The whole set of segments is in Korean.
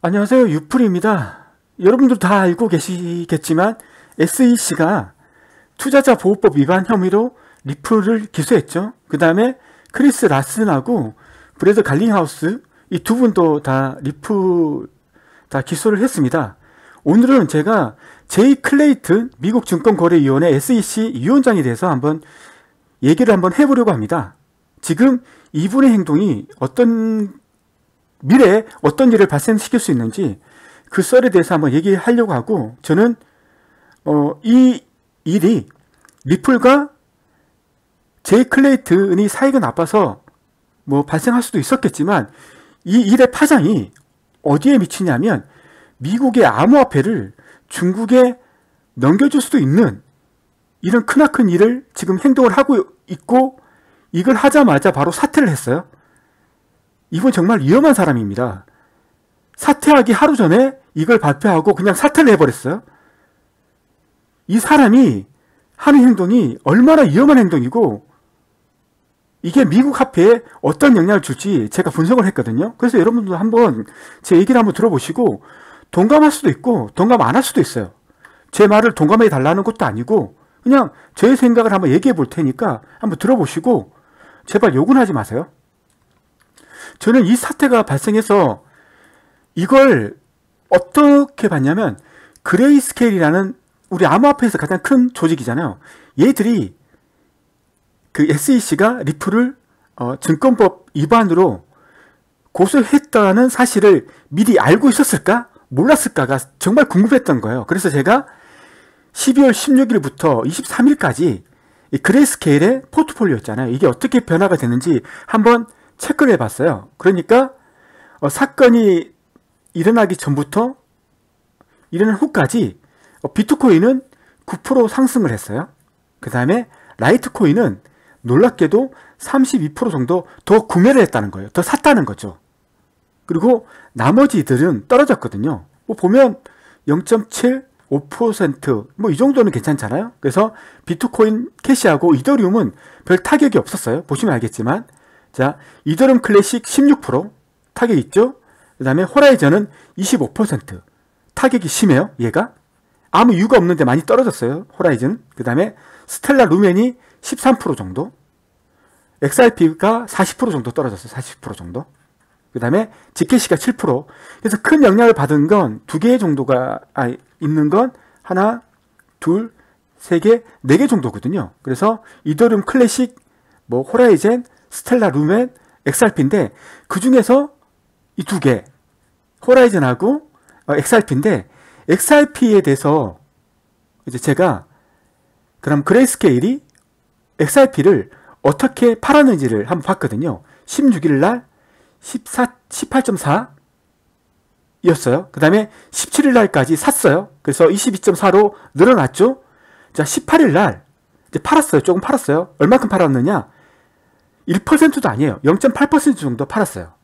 안녕하세요. 유플입니다. 여러분들 다 알고 계시겠지만 SEC가 투자자 보호법 위반 혐의로 리플을 기소했죠. 그 다음에 크리스 라슨하고 브래드 갈링하우스 이 두 분도 다 리플 다 기소를 했습니다. 오늘은 제가 제이 클레이튼 미국 증권거래위원회 SEC 위원장에 대해서 한번 얘기를 한번 해보려고 합니다. 지금 이분의 행동이 어떤 미래에 어떤 일을 발생시킬 수 있는지 그 썰에 대해서 한번 얘기하려고 하고 저는 어, 이 일이 리플과 제이 클레이튼이 사이가 나빠서 뭐 발생할 수도 있었겠지만 이 일의 파장이 어디에 미치냐면 미국의 암호화폐를 중국에 넘겨줄 수도 있는 이런 크나큰 일을 지금 행동을 하고 있고 이걸 하자마자 바로 사퇴를 했어요. 이분 정말 위험한 사람입니다. 사퇴하기 하루 전에 이걸 발표하고 그냥 사퇴를 해버렸어요. 이 사람이 하는 행동이 얼마나 위험한 행동이고 이게 미국 화폐에 어떤 영향을 줄지 제가 분석을 했거든요. 그래서 여러분도 한번 제 얘기를 한번 들어보시고 동감할 수도 있고 동감 안 할 수도 있어요. 제 말을 동감해 달라는 것도 아니고 그냥 제 생각을 한번 얘기해 볼 테니까 한번 들어보시고 제발 욕은 하지 마세요. 저는 이 사태가 발생해서 이걸 어떻게 봤냐면 그레이스케일이라는 우리 암호화폐에서 가장 큰 조직이잖아요. 얘들이 그 SEC가 리플을 어, 증권법 위반으로 고소했다는 사실을 미리 알고 있었을까? 몰랐을까가 정말 궁금했던 거예요. 그래서 제가 12월 16일부터 23일까지 그레이스케일의 포트폴리오였잖아요. 이게 어떻게 변화가 되는지 한번 체크를 해봤어요. 그러니까 어, 사건이 일어나기 전부터 일어난 후까지 어, 비트코인은 9% 상승을 했어요. 그 다음에 라이트코인은 놀랍게도 32% 정도 더 구매를 했다는 거예요. 더 샀다는 거죠. 그리고 나머지들은 떨어졌거든요. 뭐 보면 0.7, 5%뭐 이 정도는 괜찮잖아요. 그래서 비트코인 캐시하고 이더리움은 별 타격이 없었어요. 보시면 알겠지만 자, 이더럼 클래식 16% 타격 있죠? 그 다음에 호라이전은 25% 타격이 심해요, 얘가. 아무 이유가 없는데 많이 떨어졌어요, 호라이즌. 그 다음에 스텔라 루멘이 13% 정도. XRP가 40% 정도 떨어졌어요, 40% 정도. 그 다음에 지 k 시가 7%. 그래서 큰 영향을 받은 건 두 개 정도가 아, 있는 건 하나, 둘, 세 개, 네 개 정도거든요. 그래서 이더리 클래식, 뭐 호라이젠, 스텔라 루멘, XRP인데 그 중에서 이 두 개, 호라이즌하고 XRP인데 어, XRP에 대해서 이제 제가 그럼 그레이스케일이 XRP를 어떻게 팔았는지를 한번 봤거든요. 16일 날 14, 18.4 이었어요. 그 다음에 17일 날까지 샀어요. 그래서 22.4로 늘어났죠. 자, 18일 날 팔았어요. 조금 팔았어요. 얼마큼 팔았느냐? 1%도 아니에요. 0.8% 정도 팔았어요.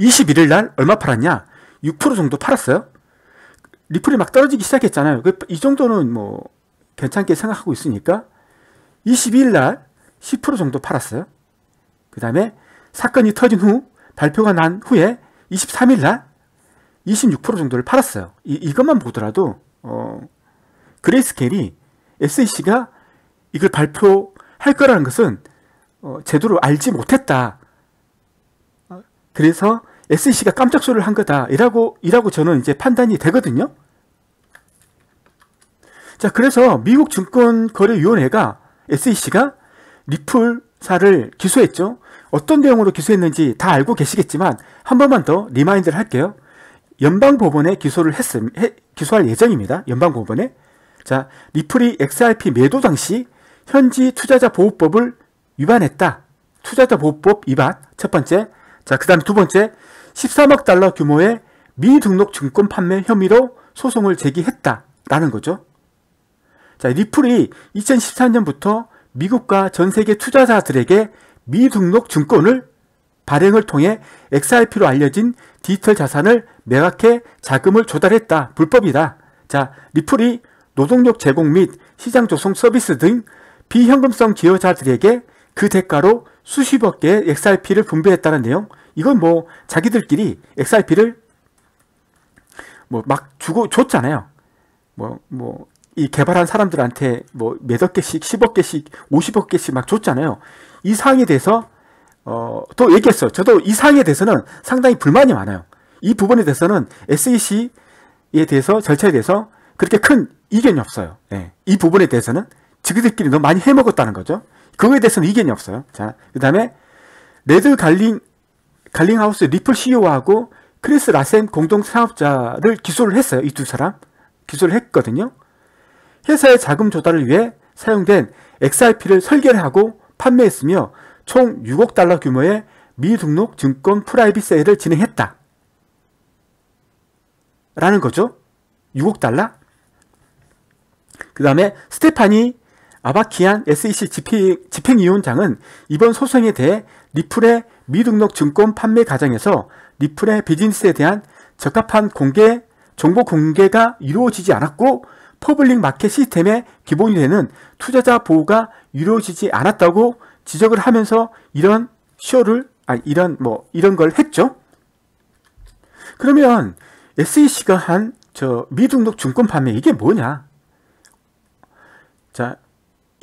21일 날 얼마 팔았냐? 6% 정도 팔았어요. 리플이 막 떨어지기 시작했잖아요. 그 이 정도는 뭐 괜찮게 생각하고 있으니까 22일 날 10% 정도 팔았어요. 그 다음에 사건이 터진 후 발표가 난 후에 23일 날 26% 정도를 팔았어요. 이, 이것만 보더라도 어, 그레이스케일이 SEC가 이걸 발표할 거라는 것은 어, 제도를 알지 못했다. 그래서 SEC가 깜짝 소리를 한 거다. 이라고, 이라고 저는 이제 판단이 되거든요. 자, 그래서 미국 증권거래위원회가 SEC가 리플사를 기소했죠. 어떤 내용으로 기소했는지 다 알고 계시겠지만 한 번만 더 리마인드를 할게요. 연방법원에 기소를 했 기소할 예정입니다. 연방법원에. 자, 리플이 XRP 매도 당시 현지 투자자 보호법을 위반했다. 투자자 보호법 위반 첫 번째. 자, 그 다음 두 번째. 13억 달러 규모의 미등록 증권 판매 혐의로 소송을 제기했다라는 거죠. 자, 리플이 2013년부터 미국과 전 세계 투자자들에게 미등록 증권을 발행을 통해 XRP로 알려진 디지털 자산을 매각해 자금을 조달했다. 불법이다. 자, 리플이 노동력 제공 및 시장 조성 서비스 등 비현금성 기여자들에게 그 대가로 수십억 개의 XRP를 분배했다는 내용 이건 뭐 자기들끼리 XRP를 뭐 막 주고 줬잖아요. 뭐 뭐 이 개발한 사람들한테 뭐 몇억 개씩 십억 개씩 오십억 개씩 막 줬잖아요. 이 사항에 대해서 어, 또 얘기했어요. 저도 이 사항에 대해서는 상당히 불만이 많아요. 이 부분에 대해서는 SEC에 대해서 절차에 대해서 그렇게 큰 이견이 없어요. 예. 이 부분에 대해서는 지그들끼리 너무 많이 해먹었다는 거죠. 그거에 대해서는 이견이 없어요. 자, 그 다음에 레드 갈링, 갈링하우스 리플 CEO하고 크리스 라센 공동 사업자를 기소를 했어요. 이 두 사람. 기소를 했거든요. 회사의 자금 조달을 위해 사용된 XRP를 설계를 하고 판매했으며 총 6억 달러 규모의 미등록 증권 프라이빗 세일을 진행했다. 라는 거죠. 6억 달러? 그 다음에 스테파니 아바키안 SEC 집행위원장은 이번 소송에 대해 리플의 미등록 증권 판매 과정에서 리플의 비즈니스에 대한 적합한 공개, 정보 공개가 이루어지지 않았고 퍼블릭 마켓 시스템의 기본이 되는 투자자 보호가 이루어지지 않았다고 지적을 하면서 이런 쇼를 아 이런 뭐 이런 걸 했죠. 그러면 SEC가 한 저 미등록 증권 판매 이게 뭐냐?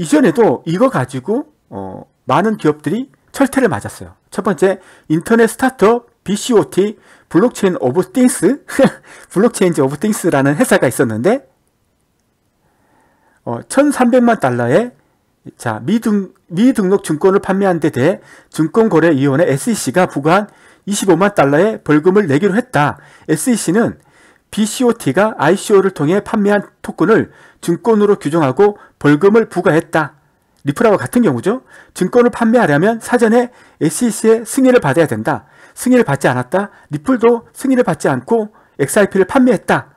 이전에도 이거 가지고 어, 많은 기업들이 철퇴를 맞았어요. 첫 번째 인터넷 스타트업 BCOT 블록체인 오브 띵스 블록체인 오브 띵스라는 회사가 있었는데 어, 1300만 달러에 자, 미등, 미등록 증권을 판매한 데 대해 증권거래위원회 SEC가 부과한 25만 달러의 벌금을 내기로 했다. SEC는 BCOT가 ICO를 통해 판매한 토큰을 증권으로 규정하고 벌금을 부과했다. 리프라와 같은 경우죠. 증권을 판매하려면 사전에 SEC의 승인을 받아야 된다. 승인을 받지 않았다. 리플도 승인을 받지 않고 x r p 를 판매했다.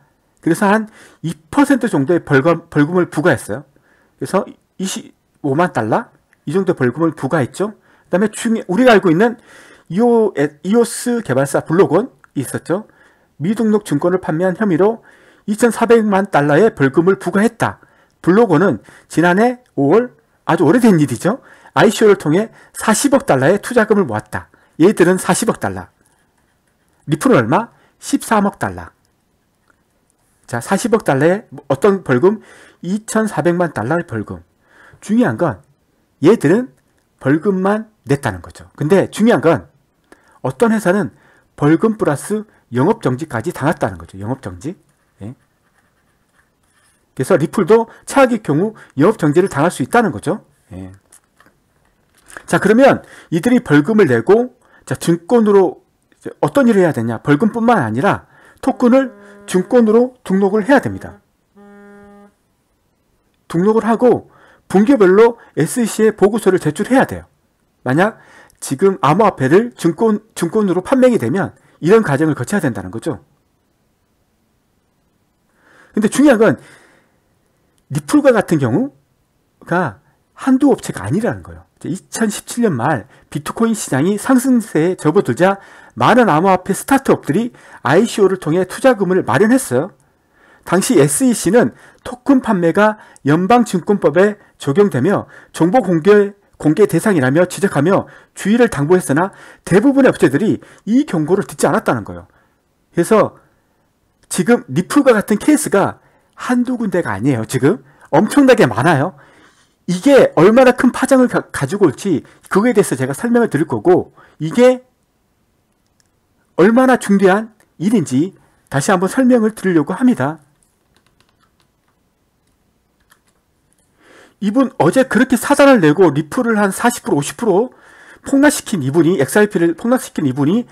그래서 한 2% 정도의 벌금, 벌금을 부과했어요. 그래서 25만 달러? 이 정도 의 벌금을 부과했죠. 그 다음에 우리가 알고 있는 이오, 이오스 개발사 블록은 있었죠. 미등록 증권을 판매한 혐의로 2,400만 달러의 벌금을 부과했다. 블로거는 지난해 5월 아주 오래된 일이죠. ICO를 통해 40억 달러의 투자금을 모았다. 얘들은 40억 달러. 리플은 얼마? 13억 달러. 자, 40억 달러의 어떤 벌금? 2,400만 달러의 벌금. 중요한 건 얘들은 벌금만 냈다는 거죠. 근데 중요한 건 어떤 회사는 벌금 플러스 영업정지까지 당했다는 거죠. 영업정지. 예. 그래서 리플도 차악의 경우 영업정지를 당할 수 있다는 거죠. 예. 자 그러면 이들이 벌금을 내고 자 증권으로 어떤 일을 해야 되냐 벌금뿐만 아니라 토큰을 증권으로 등록을 해야 됩니다 등록을 하고 분기별로 SEC에 보고서를 제출해야 돼요 만약 지금 암호화폐를 증권, 증권으로 판매이 되면 이런 과정을 거쳐야 된다는 거죠. 근데 중요한 건 리플과 같은 경우가 한두 업체가 아니라는 거예요. 2017년 말 비트코인 시장이 상승세에 접어들자 많은 암호화폐 스타트업들이 ICO를 통해 투자금을 마련했어요. 당시 SEC는 토큰 판매가 연방증권법에 적용되며 정보 공개 공개 대상이라며 지적하며 주의를 당부했으나 대부분의 업체들이 이 경고를 듣지 않았다는 거예요. 그래서 지금 리플과 같은 케이스가 한두 군데가 아니에요. 지금 엄청나게 많아요. 이게 얼마나 큰 파장을 가, 지고 올지 그거에 대해서 제가 설명을 드릴 거고 이게 얼마나 중대한 일인지 다시 한번 설명을 드리려고 합니다. 이분 어제 그렇게 사자를 내고 리플을 한40% 50% 폭락시킨 이분이 XRP를 폭락시킨 이분이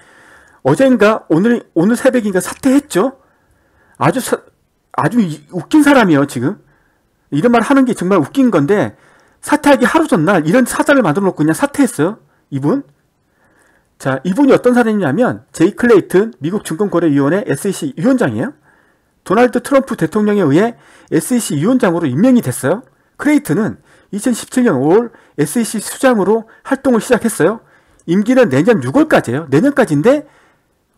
어젠가 오늘 오늘 새벽인가 사퇴했죠. 아주 사, 아주 웃긴 사람이에요 지금. 이런 말 하는 게 정말 웃긴 건데 사퇴하기 하루 전날 이런 사자를 만들어 놓고 그냥 사퇴했어요. 이분. 자, 이분이 어떤 사람이냐면 제이 클레이튼 미국 증권거래위원회 SEC 위원장이에요. 도널드 트럼프 대통령에 의해 SEC 위원장으로 임명이 됐어요. 크레이트는 2017년 5월 SEC 수장으로 활동을 시작했어요. 임기는 내년 6월까지예요. 내년까지인데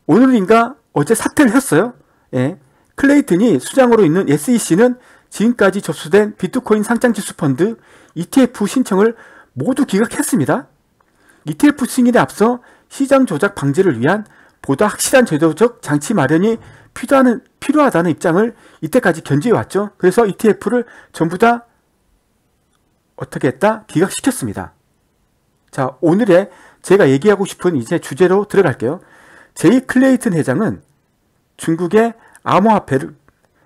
오늘인가 어제 사퇴를 했어요. 예. 클레이튼이 수장으로 있는 SEC는 지금까지 접수된 비트코인 상장지수 펀드 ETF 신청을 모두 기각했습니다. ETF 승인에 앞서 시장 조작 방지를 위한 보다 확실한 제도적 장치 마련이 필요하는, 필요하다는 입장을 이때까지 견지해왔죠. 그래서 ETF를 전부 다 어떻게 했다? 기각시켰습니다. 자, 오늘의 제가 얘기하고 싶은 이제 주제로 들어갈게요. 제이 클레이튼 회장은 중국의 암호화폐를,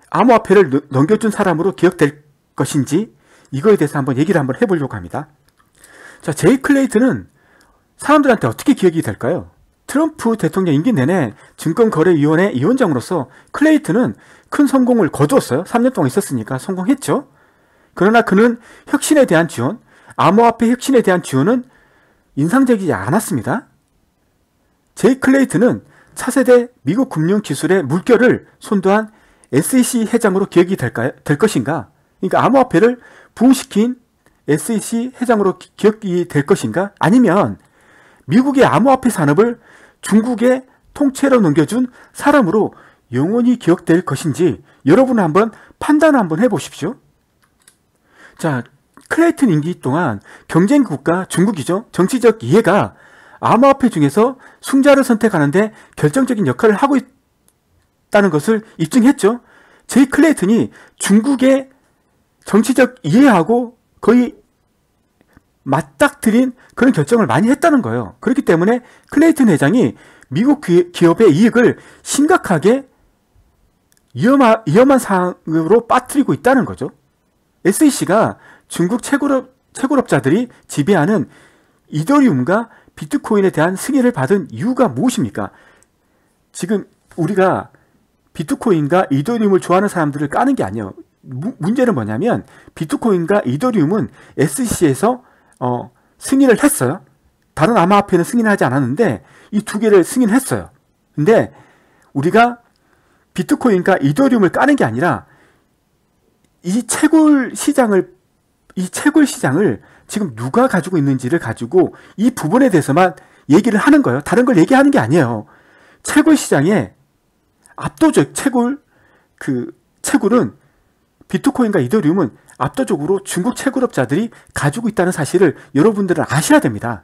암호화폐를 넘겨준 사람으로 기억될 것인지 이거에 대해서 한번 얘기를 한번 해보려고 합니다. 자, 제이 클레이튼은 사람들한테 어떻게 기억이 될까요? 트럼프 대통령 임기 내내 증권거래위원회 위원장으로서 클레이튼은큰 성공을 거두었어요. 3년 동안 있었으니까 성공했죠. 그러나 그는 혁신에 대한 지원, 암호화폐 혁신에 대한 지원은 인상적이지 않았습니다. 제이 클레이트는 차세대 미국 금융 기술의 물결을 선도한 SEC 회장으로 기억이 될까요? 될 것인가? 그러니까 암호화폐를 부흥시킨 SEC 회장으로 기억이 될 것인가? 아니면 미국의 암호화폐 산업을 중국의 통째로 넘겨준 사람으로 영원히 기억될 것인지 여러분 한번 판단 한번 해보십시오. 자, 클레이튼 임기 동안 경쟁 국가 중국이죠. 정치적 이해가 암호화폐 중에서 승자를 선택하는데 결정적인 역할을 하고 있다는 것을 입증했죠. 제이 클레이튼이 중국의 정치적 이해하고 거의 맞닥뜨린 그런 결정을 많이 했다는 거예요. 그렇기 때문에 클레이튼 회장이 미국 기업의 이익을 심각하게 위험하, 위험한 상황으로 빠뜨리고 있다는 거죠. SEC가 중국 채굴업, 채굴업자들이 지배하는 이더리움과 비트코인에 대한 승인을 받은 이유가 무엇입니까? 지금 우리가 비트코인과 이더리움을 좋아하는 사람들을 까는 게 아니에요. 무, 문제는 뭐냐면 비트코인과 이더리움은 SEC에서 어, 승인을 했어요. 다른 암호화폐는 승인하지 않았는데 이 두 개를 승인했어요. 근데 우리가 비트코인과 이더리움을 까는 게 아니라 이 채굴 시장을 이 채굴 시장을 지금 누가 가지고 있는지를 가지고 이 부분에 대해서만 얘기를 하는 거예요. 다른 걸 얘기하는 게 아니에요. 채굴 시장에 압도적 채굴 그 채굴은 비트코인과 이더리움은 압도적으로 중국 채굴업자들이 가지고 있다는 사실을 여러분들은 아셔야 됩니다.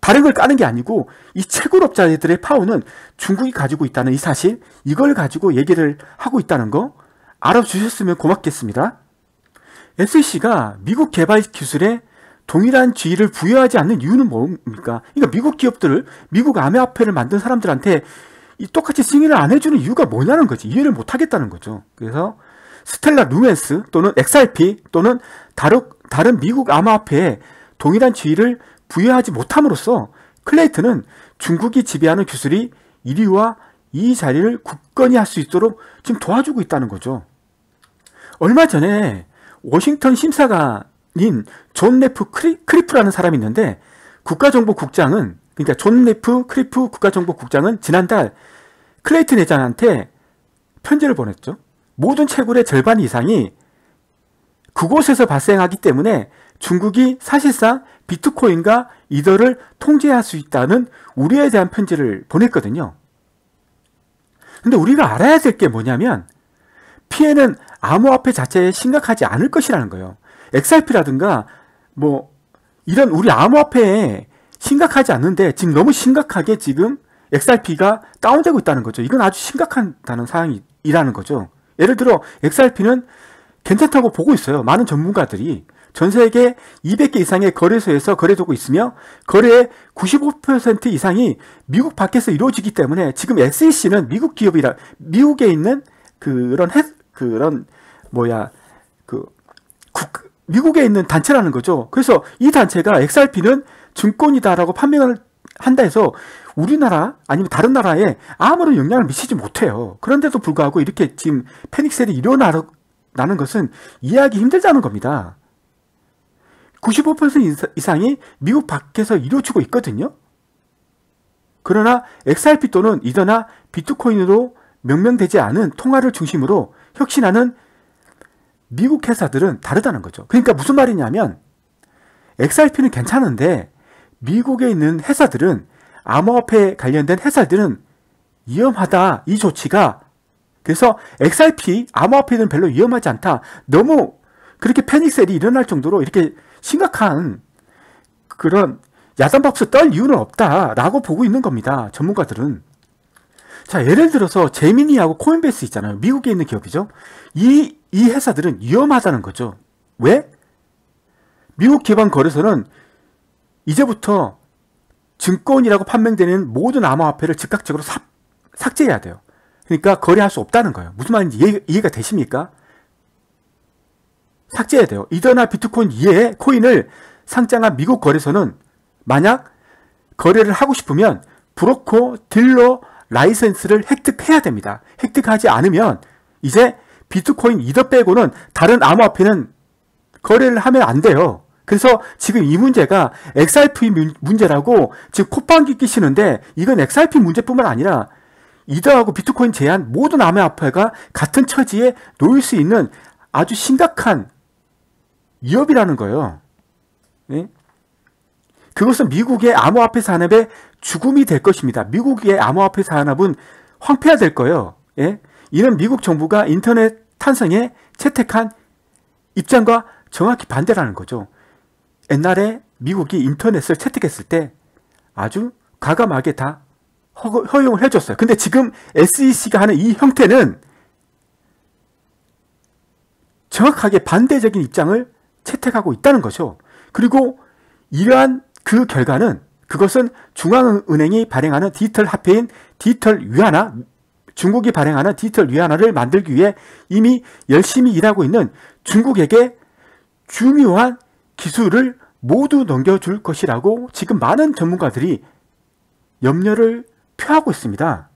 다른 걸 까는 게 아니고 이 채굴업자들의 파워는 중국이 가지고 있다는 이 사실 이걸 가지고 얘기를 하고 있다는 거 알아주셨으면 고맙겠습니다. SEC가 미국 개발 기술에 동일한 지위를 부여하지 않는 이유는 뭡니까? 그러니까 미국 기업들을 미국 암호화폐를 만든 사람들한테 똑같이 승인을 안 해주는 이유가 뭐냐는 거지 이해를 못하겠다는 거죠. 그래서 스텔라 루멘스 또는 XRP 또는 다른 다른 미국 암호화폐에 동일한 지위를 부여하지 못함으로써 클레이트는 중국이 지배하는 기술이 1위와 이 자리를 굳건히 할 수 있도록 지금 도와주고 있다는 거죠. 얼마 전에 워싱턴 심사관인 존 레프 크리, 크리프라는 사람이 있는데 국가정보국장은 그러니까 존 레프 크리프 국가정보국장은 지난달 클레이튼 회장한테 편지를 보냈죠. 모든 채굴의 절반 이상이 그곳에서 발생하기 때문에 중국이 사실상 비트코인과 이더를 통제할 수 있다는 우려에 대한 편지를 보냈거든요. 근데 우리가 알아야 될 게 뭐냐면 피해는 암호화폐 자체에 심각하지 않을 것이라는 거예요. XRP라든가 뭐 이런 우리 암호화폐에 심각하지 않는데 지금 너무 심각하게 지금 XRP가 다운되고 있다는 거죠. 이건 아주 심각한다는 사항이라는 거죠. 예를 들어 XRP는 괜찮다고 보고 있어요. 많은 전문가들이 전 세계 200개 이상의 거래소에서 거래되고 있으며 거래의 95% 이상이 미국 밖에서 이루어지기 때문에 지금 SEC는 미국 기업이라 미국에 있는 그런 해, 그런 뭐야 그 국, 미국에 있는 단체라는 거죠. 그래서 이 단체가 XRP는 증권이다라고 판명을 한다 해서 우리나라 아니면 다른 나라에 아무런 영향을 미치지 못해요. 그런데도 불구하고 이렇게 지금 패닉셀이 일어나는 것은 이해하기 힘들다는 겁니다. 95% 이상이 미국 밖에서 이루어지고 있거든요. 그러나 XRP 또는 이더나 비트코인으로 명명되지 않은 통화를 중심으로 혁신하는 미국 회사들은 다르다는 거죠. 그러니까 무슨 말이냐면 XRP는 괜찮은데 미국에 있는 회사들은 암호화폐에 관련된 회사들은 위험하다. 이 조치가 그래서 XRP 암호화폐는 별로 위험하지 않다. 너무 그렇게 패닉셀이 일어날 정도로 이렇게 심각한 그런 야단박수떨 이유는 없다라고 보고 있는 겁니다. 전문가들은. 자, 예를 들어서 제미니하고 코인베이스 있잖아요. 미국에 있는 기업이죠. 이, 이 회사들은 위험하다는 거죠. 왜? 미국 기반 거래소는 이제부터 증권이라고 판명되는 모든 암호화폐를 즉각적으로 사, 삭제해야 돼요. 그러니까 거래할 수 없다는 거예요. 무슨 말인지 이해, 이해가 되십니까? 삭제해야 돼요. 이더나 비트코인 이외에 코인을 상장한 미국 거래소는 만약 거래를 하고 싶으면 브로커, 딜러, 라이센스를 획득해야 됩니다. 획득하지 않으면 이제 비트코인 이더 빼고는 다른 암호화폐는 거래를 하면 안 돼요. 그래서 지금 이 문제가 XRP 문제라고 지금 콧방귀 끼시는데 이건 XRP 문제뿐만 아니라 이더하고 비트코인 제한 모든 암호화폐가 같은 처지에 놓일 수 있는 아주 심각한 위협이라는 거예요. 네? 그것은 미국의 암호화폐 산업의 죽음이 될 것입니다. 미국의 암호화폐 산업은 황폐화 될 거예요. 예? 이는 미국 정부가 인터넷 탄생에 채택한 입장과 정확히 반대라는 거죠. 옛날에 미국이 인터넷을 채택했을 때 아주 과감하게 다 허용을 해줬어요. 근데 지금 SEC가 하는 이 형태는 정확하게 반대적인 입장을 채택하고 있다는 거죠. 그리고 이러한 그 결과는 그것은 중앙은행이 발행하는 디지털 화폐인 디지털 위안화 중국이 발행하는 디지털 위안화를 만들기 위해 이미 열심히 일하고 있는 중국에게 중요한 기술을 모두 넘겨줄 것이라고 지금 많은 전문가들이 염려를 표하고 있습니다.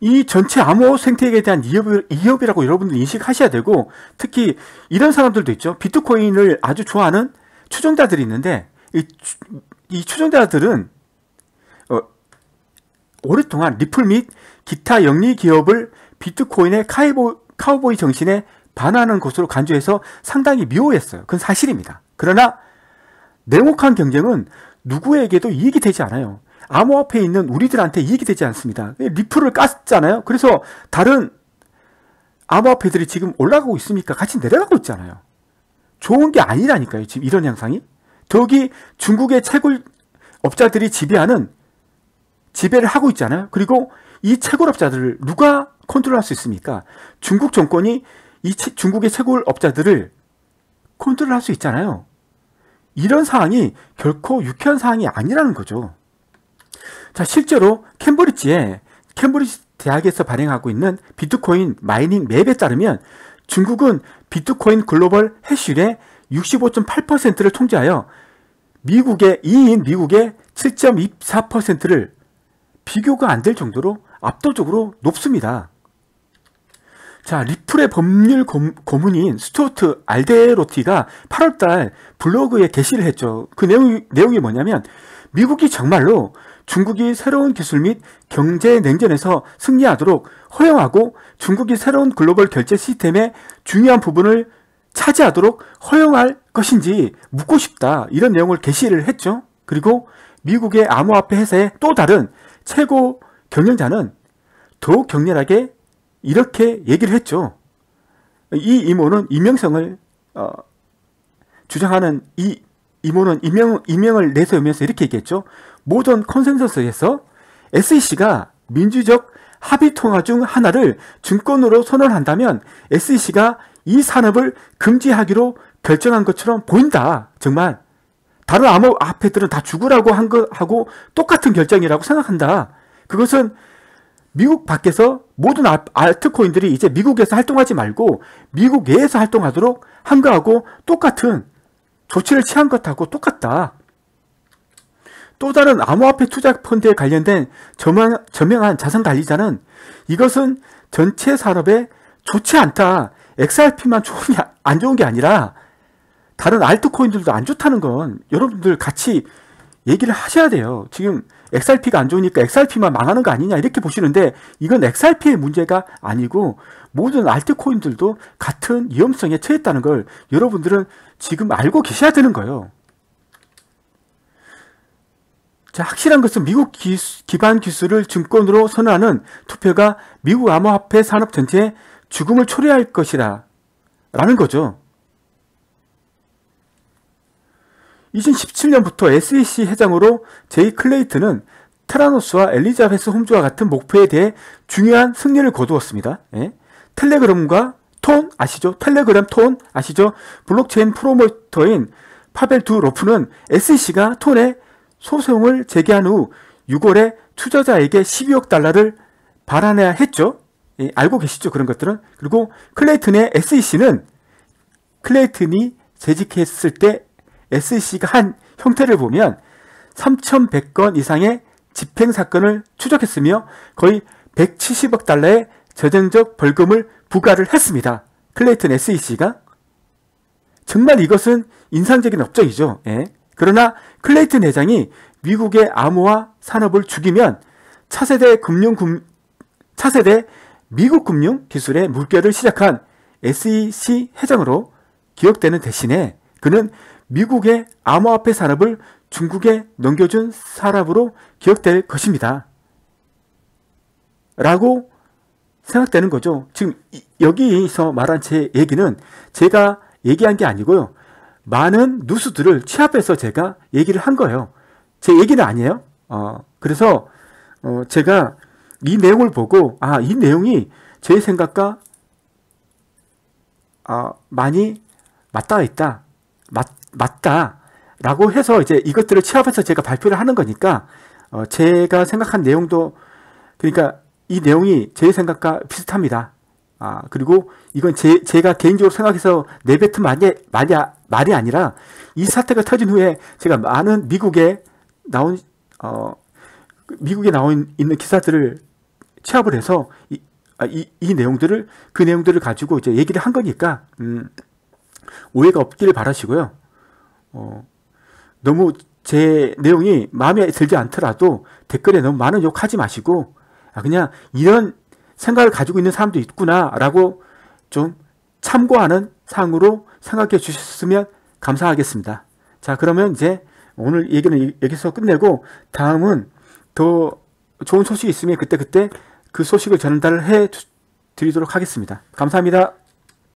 이 전체 암호 생태계에 대한 이협 이라고 여러분들 인식하셔야 되고 특히 이런 사람들도 있죠. 비트코인을 아주 좋아하는 추종자들이 있는데 이, 이 추종자들은 어, 오랫동안 리플 및 기타 영리 기업을 비트코인의 카이보, 카우보이 정신에 반하는 것으로 간주해서 상당히 미워했어요. 그건 사실입니다. 그러나 냉혹한 경쟁은 누구에게도 이익이 되지 않아요. 암호화폐에 있는 우리들한테 이익이 되지 않습니다. 리플을 깠잖아요. 그래서 다른 암호화폐들이 지금 올라가고 있으니까 같이 내려가고 있잖아요. 좋은 게 아니라니까요. 지금 이런 현상이 저기 중국의 채굴업자들이 지배하는 지배를 하고 있잖아요. 그리고 이 채굴업자들을 누가 컨트롤할 수 있습니까? 중국 정권이 이 치, 중국의 채굴업자들을 컨트롤할 수 있잖아요. 이런 상황이 결코 유쾌한 상황이 아니라는 거죠. 자, 실제로 캠브리지에 캠브리지 대학에서 발행하고 있는 비트코인 마이닝 맵에 따르면 중국은 비트코인 글로벌 해시율의 65.8%를 통제하여 미국의 2인 미국의 7.24%를 비교가 안 될 정도로 압도적으로 높습니다. 자, 리플의 법률 고문인 스튜어트 알데로티가 8월달 블로그에 게시를 했죠. 그 내용이, 내용이 뭐냐면 미국이 정말로 중국이 새로운 기술 및 경제 냉전에서 승리하도록 허용하고 중국이 새로운 글로벌 결제 시스템의 중요한 부분을 차지하도록 허용할 것인지 묻고 싶다 이런 내용을 게시를 했죠. 그리고 미국의 암호화폐 회사의 또 다른 최고 경영자는 더욱 격렬하게 이렇게 얘기를 했죠. 이 이모는 임명성을 어, 주장하는 이 이모는 임명, 임명을 내세우면서 이렇게 얘기했죠. 모든 컨센서스에서 SEC가 민주적 합의 통화 중 하나를 증권으로 선언한다면 SEC가 이 산업을 금지하기로 결정한 것처럼 보인다. 정말 다른 암호 앞에들은 다 죽으라고 한 것하고 똑같은 결정이라고 생각한다. 그것은 미국 밖에서 모든 아, 알트코인들이 이제 미국에서 활동하지 말고 미국 내에서 활동하도록 한 거하고 똑같은 조치를 취한 것하고 똑같다. 또 다른 암호화폐 투자 펀드에 관련된 저명한 자산 관리자는 이것은 전체 산업에 좋지 않다. XRP만 좋은 게안 좋은 게 아니라 다른 알트코인들도 안 좋다는 건 여러분들 같이 얘기를 하셔야 돼요. 지금 XRP가 안 좋으니까 XRP만 망하는 거 아니냐 이렇게 보시는데 이건 XRP의 문제가 아니고 모든 알트코인들도 같은 위험성에 처했다는 걸 여러분들은 지금 알고 계셔야 되는 거예요. 자, 확실한 것은 미국 기, 기반 기술을 증권으로 선언하는 투표가 미국 암호화폐 산업 전체에 죽음을 초래할 것이라 라는 거죠. 2017년부터 SEC 회장으로 제이 클레이트는 테라노스와 엘리자베스 홈즈와 같은 목표에 대해 중요한 승리를 거두었습니다. 예? 텔레그램과 톤 아시죠? 텔레그램 톤 아시죠? 블록체인 프로모터인 파벨 두 로프는 SEC가 톤에 소송을 제기한 후 6월에 투자자에게 12억 달러를 발행해야 했죠. 예, 알고 계시죠? 그런 것들은. 그리고 클레이튼의 SEC는 클레이튼이 재직했을 때 SEC가 한 형태를 보면 3,100건 이상의 집행 사건을 추적했으며 거의 170억 달러의 재정적 벌금을 부과를 했습니다. 클레이튼 SEC가 정말 이것은 인상적인 업적이죠. 예. 그러나 클레이튼 회장이 미국의 암호화 산업을 죽이면 차세대 금융 금, 차세대 미국 금융 기술의 물결을 시작한 SEC 회장으로 기억되는 대신에 그는 미국의 암호화폐 산업을 중국에 넘겨준 사람으로 기억될 것입니다. 라고 생각되는 거죠. 지금 여기서 말한 제 얘기는 제가 얘기한 게 아니고요. 많은 누수들을 취합해서 제가 얘기를 한 거예요. 제 얘기는 아니에요. 어, 그래서 어, 제가 이 내용을 보고 아 이 내용이 제 생각과 아, 많이 맞닿아 있다 맞, 맞다 라고 해서 이제 이것들을 취합해서 제가 발표를 하는 거니까 어, 제가 생각한 내용도 그러니까 이 내용이 제 생각과 비슷합니다 아 그리고 이건 제, 제가 개인적으로 생각해서 내뱉은 말이, 말이, 말이 아니라 이 사태가 터진 후에 제가 많은 미국에 나온 어, 미국에 나온 있는 기사들을 취합을 해서 이, 아, 이, 이, 내용들을 그 내용들을 가지고 이제 얘기를 한 거니까 음, 오해가 없기를 바라시고요. 어, 너무 제 내용이 마음에 들지 않더라도 댓글에 너무 많은 욕하지 마시고 아, 그냥 이런 생각을 가지고 있는 사람도 있구나라고 좀 참고하는 사항으로 생각해 주셨으면 감사하겠습니다. 자 그러면 이제 오늘 얘기는 여기서 끝내고 다음은 더 좋은 소식이 있으면 그때그때 그때 그 소식을 전달해 드리도록 하겠습니다. 감사합니다.